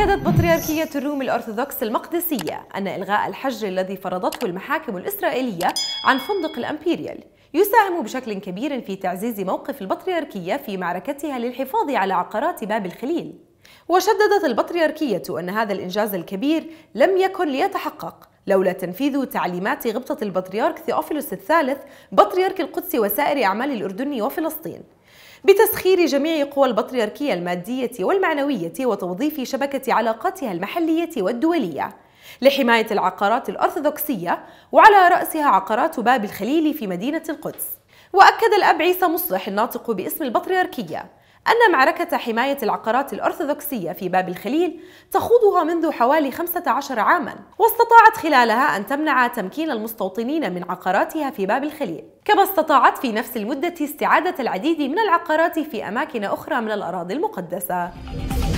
أكدت بطريركية الروم الأرثوذكس المقدسية أن إلغاء الحجر الذي فرضته المحاكم الإسرائيلية عن فندق الأمبيريال يساهم بشكل كبير في تعزيز موقف البطريركية في معركتها للحفاظ على عقارات باب الخليل وشددت البطريركية أن هذا الإنجاز الكبير لم يكن ليتحقق لولا تنفيذ تعليمات غبطة البطريرك ثيوفيلوس الثالث بطريرك القدس وسائر أعمال الأردن وفلسطين بتسخير جميع قوى البطريركية المادية والمعنوية وتوظيف شبكة علاقاتها المحلية والدولية لحماية العقارات الأرثوذكسية وعلى رأسها عقارات باب الخليل في مدينة القدس وأكد الأب عيسى مصلح الناطق باسم البطريركية أن معركة حماية العقارات الأرثوذكسية في باب الخليل تخوضها منذ حوالي 15 عاما واستطاعت خلالها أن تمنع تمكين المستوطنين من عقاراتها في باب الخليل كما استطاعت في نفس المدة استعادة العديد من العقارات في أماكن أخرى من الأراضي المقدسة